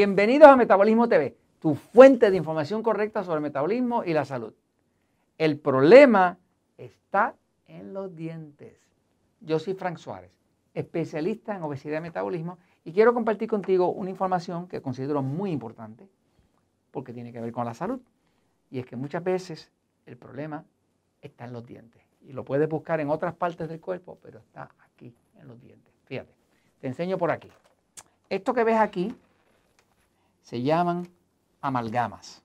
Bienvenidos a Metabolismo TV, tu fuente de información correcta sobre el metabolismo y la salud. El problema está en los dientes. Yo soy Frank Suárez, especialista en obesidad y metabolismo, y quiero compartir contigo una información que considero muy importante porque tiene que ver con la salud. Y es que muchas veces el problema está en los dientes. Y lo puedes buscar en otras partes del cuerpo, pero está aquí, en los dientes. Fíjate, te enseño por aquí. Esto que ves aquí se llaman amalgamas.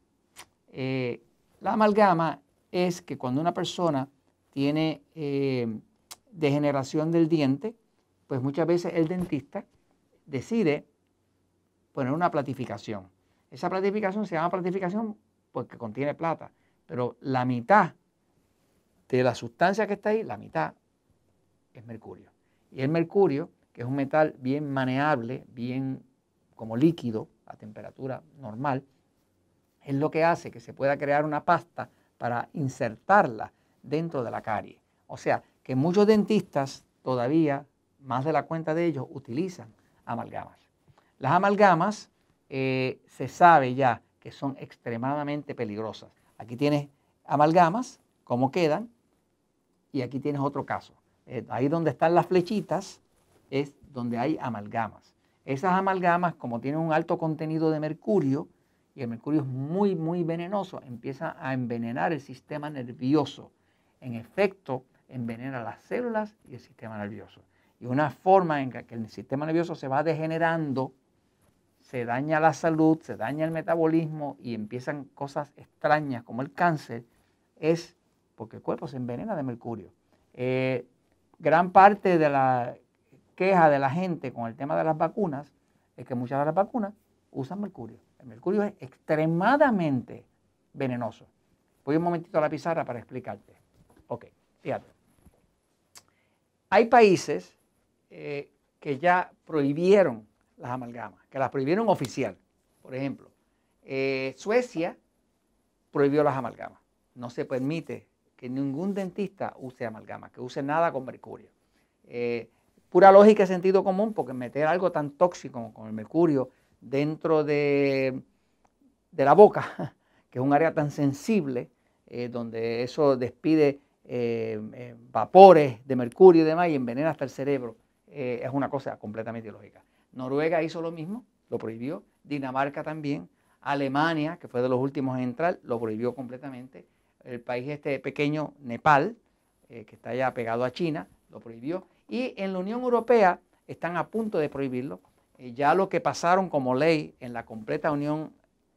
Eh, la amalgama es que cuando una persona tiene eh, degeneración del diente, pues muchas veces el dentista decide poner una platificación. Esa platificación se llama platificación porque contiene plata, pero la mitad de la sustancia que está ahí, la mitad es mercurio. Y el mercurio, que es un metal bien maneable, bien como líquido, a temperatura normal, es lo que hace que se pueda crear una pasta para insertarla dentro de la carie. O sea, que muchos dentistas todavía, más de la cuenta de ellos, utilizan amalgamas. Las amalgamas eh, se sabe ya que son extremadamente peligrosas. Aquí tienes amalgamas, cómo quedan, y aquí tienes otro caso. Eh, ahí donde están las flechitas es donde hay amalgamas. Esas amalgamas, como tienen un alto contenido de mercurio, y el mercurio es muy, muy venenoso, empieza a envenenar el sistema nervioso. En efecto, envenena las células y el sistema nervioso. Y una forma en que el sistema nervioso se va degenerando, se daña la salud, se daña el metabolismo y empiezan cosas extrañas como el cáncer, es porque el cuerpo se envenena de mercurio. Eh, gran parte de la queja de la gente con el tema de las vacunas es que muchas de las vacunas usan mercurio. El mercurio es extremadamente venenoso. Voy un momentito a la pizarra para explicarte. Ok, fíjate. Hay países eh, que ya prohibieron las amalgamas, que las prohibieron oficial. Por ejemplo, eh, Suecia prohibió las amalgamas. No se permite que ningún dentista use amalgama, que use nada con mercurio. Eh, pura lógica y sentido común, porque meter algo tan tóxico como el mercurio dentro de, la boca, que es un área tan sensible, eh, donde eso despide eh, eh, vapores de mercurio y demás y envenena hasta el cerebro, es una cosa completamente ilógica. Noruega hizo lo mismo, lo prohibió, Dinamarca también, Alemania, que fue de los últimos en entrar, lo prohibió completamente, el país este pequeño, Nepal, que está ya pegado a China, lo prohibió, y en la Unión Europea están a punto de prohibirlo. Eh, ya lo que pasaron como ley en la completa Unión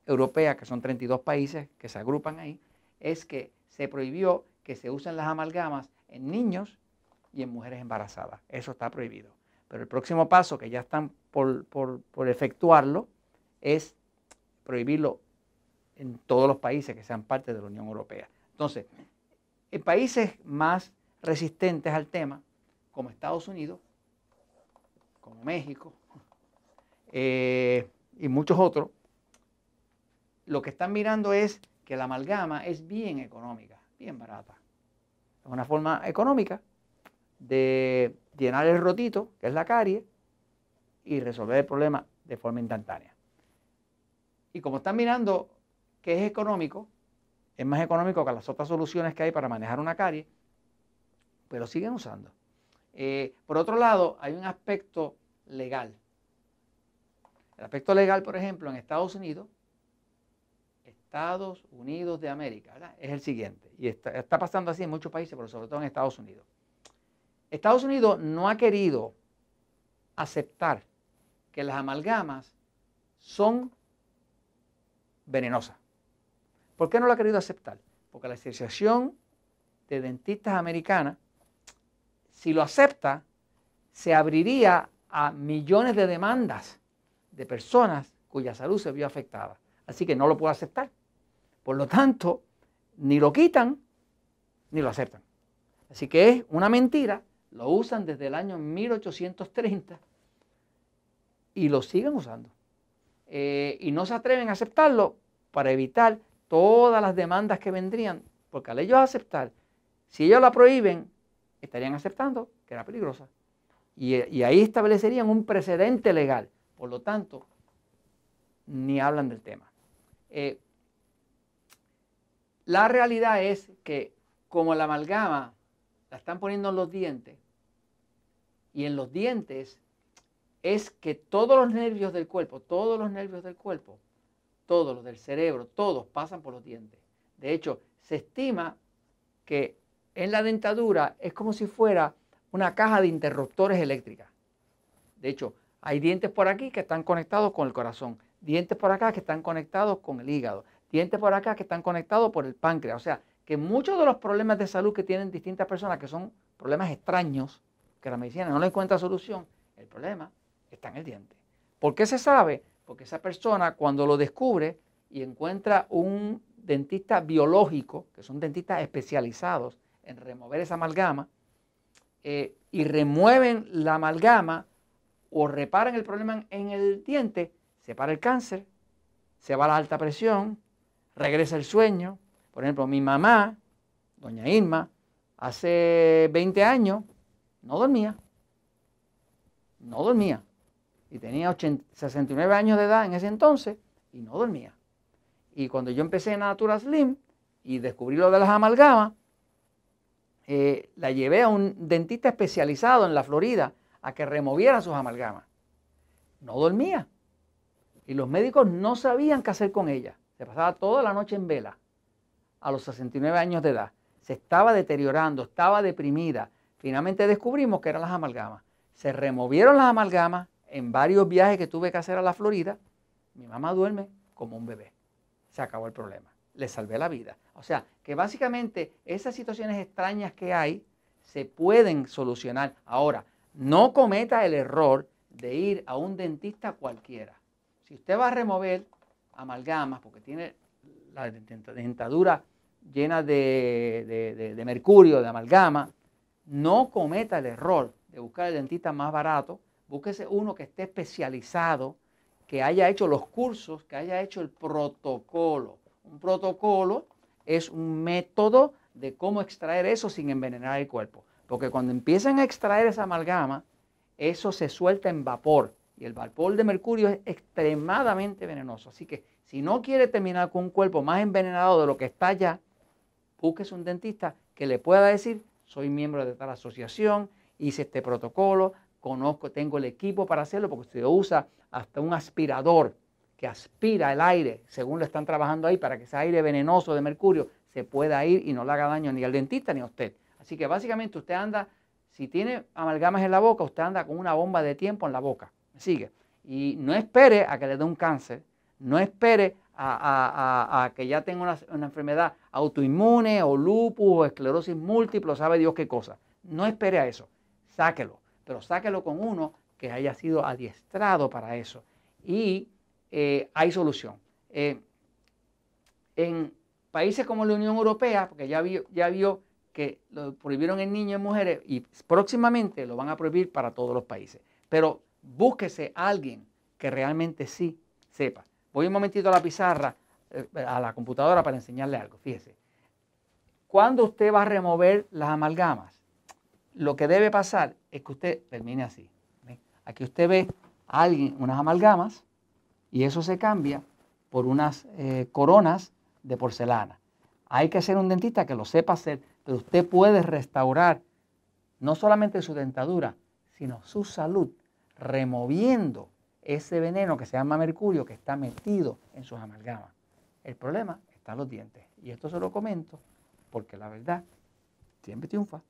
Europea, que son 32 países que se agrupan ahí, es que se prohibió que se usen las amalgamas en niños y en mujeres embarazadas. Eso está prohibido. Pero el próximo paso que ya están por, por efectuarlo es prohibirlo en todos los países que sean parte de la Unión Europea. Entonces, en países más resistentes al tema, como Estados Unidos, como México eh, y muchos otros, lo que están mirando es que la amalgama es bien económica, bien barata. Es una forma económica de llenar el rotito, que es la carie, y resolver el problema de forma instantánea. Y como están mirando que es económico, es más económico que las otras soluciones que hay para manejar una carie, pero siguen usando. Eh, por otro lado, hay un aspecto legal. El aspecto legal, por ejemplo, en Estados Unidos, Estados Unidos de América, ¿verdad? es el siguiente, y está, pasando así en muchos países, pero sobre todo en Estados Unidos. Estados Unidos no ha querido aceptar que las amalgamas son venenosas. ¿Por qué no lo ha querido aceptar? Porque la Asociación de Dentistas Americanas si lo acepta, se abriría a millones de demandas de personas cuya salud se vio afectada. Así que no lo puede aceptar. Por lo tanto, ni lo quitan ni lo aceptan. Así que es una mentira, lo usan desde el año 1830 y lo siguen usando. Eh, y no se atreven a aceptarlo para evitar todas las demandas que vendrían, porque al ellos aceptar, si ellos la prohíben, estarían aceptando que era peligrosa. Y, ahí establecerían un precedente legal. Por lo tanto, ni hablan del tema. Eh, la realidad es que como la amalgama la están poniendo en los dientes, y en los dientes es que todos los nervios del cuerpo, todos los nervios del cuerpo, todos los del cerebro, todos pasan por los dientes. De hecho, se estima que en la dentadura es como si fuera una caja de interruptores eléctricas. De hecho, hay dientes por aquí que están conectados con el corazón, dientes por acá que están conectados con el hígado, dientes por acá que están conectados por el páncreas. O sea, que muchos de los problemas de salud que tienen distintas personas, que son problemas extraños, que la medicina no le encuentra solución, el problema está en el diente. ¿Por qué se sabe? Porque esa persona cuando lo descubre y encuentra un dentista biológico, que son dentistas especializados en remover esa amalgama, eh, y remueven la amalgama o reparan el problema en el diente, se para el cáncer, se va la alta presión, regresa el sueño. Por ejemplo, mi mamá, doña Irma, hace 20 años no dormía, no dormía. Y tenía 69 años de edad en ese entonces y no dormía. Y cuando yo empecé en Natura Slim y descubrí lo de las amalgamas, eh, la llevé a un dentista especializado en la Florida a que removiera sus amalgamas. No dormía. Y los médicos no sabían qué hacer con ella. Se pasaba toda la noche en vela a los 69 años de edad. Se estaba deteriorando, estaba deprimida. Finalmente descubrimos que eran las amalgamas. Se removieron las amalgamas en varios viajes que tuve que hacer a la Florida. Mi mamá duerme como un bebé. Se acabó el problema le salvé la vida. O sea, que básicamente esas situaciones extrañas que hay se pueden solucionar. Ahora, no cometa el error de ir a un dentista cualquiera. Si usted va a remover amalgamas porque tiene la dentadura llena de, mercurio, de amalgama, no cometa el error de buscar el dentista más barato, búsquese uno que esté especializado, que haya hecho los cursos, que haya hecho el protocolo. Un protocolo es un método de cómo extraer eso sin envenenar el cuerpo. Porque cuando empiezan a extraer esa amalgama, eso se suelta en vapor. Y el vapor de mercurio es extremadamente venenoso. Así que si no quiere terminar con un cuerpo más envenenado de lo que está ya, busques un dentista que le pueda decir, soy miembro de tal asociación, hice este protocolo, conozco, tengo el equipo para hacerlo, porque usted usa hasta un aspirador que aspira el aire, según lo están trabajando ahí, para que ese aire venenoso de mercurio se pueda ir y no le haga daño ni al dentista ni a usted. Así que básicamente usted anda, si tiene amalgamas en la boca, usted anda con una bomba de tiempo en la boca. Sigue. Y no espere a que le dé un cáncer, no espere a, que ya tenga una, una, enfermedad autoinmune o lupus o esclerosis múltiple, sabe Dios qué cosa. No espere a eso, sáquelo, pero sáquelo con uno que haya sido adiestrado para eso. Y eh, hay solución. Eh, en países como la Unión Europea, porque ya vio, ya que lo prohibieron en niños y mujeres y próximamente lo van a prohibir para todos los países. Pero búsquese a alguien que realmente sí sepa. Voy un momentito a la pizarra, eh, a la computadora para enseñarle algo. Fíjese. Cuando usted va a remover las amalgamas, lo que debe pasar es que usted termine así. Aquí usted ve a alguien unas amalgamas y eso se cambia por unas eh, coronas de porcelana. Hay que ser un dentista que lo sepa hacer, pero usted puede restaurar no solamente su dentadura, sino su salud, removiendo ese veneno que se llama mercurio que está metido en sus amalgamas. El problema está en los dientes. Y esto se lo comento porque la verdad siempre triunfa.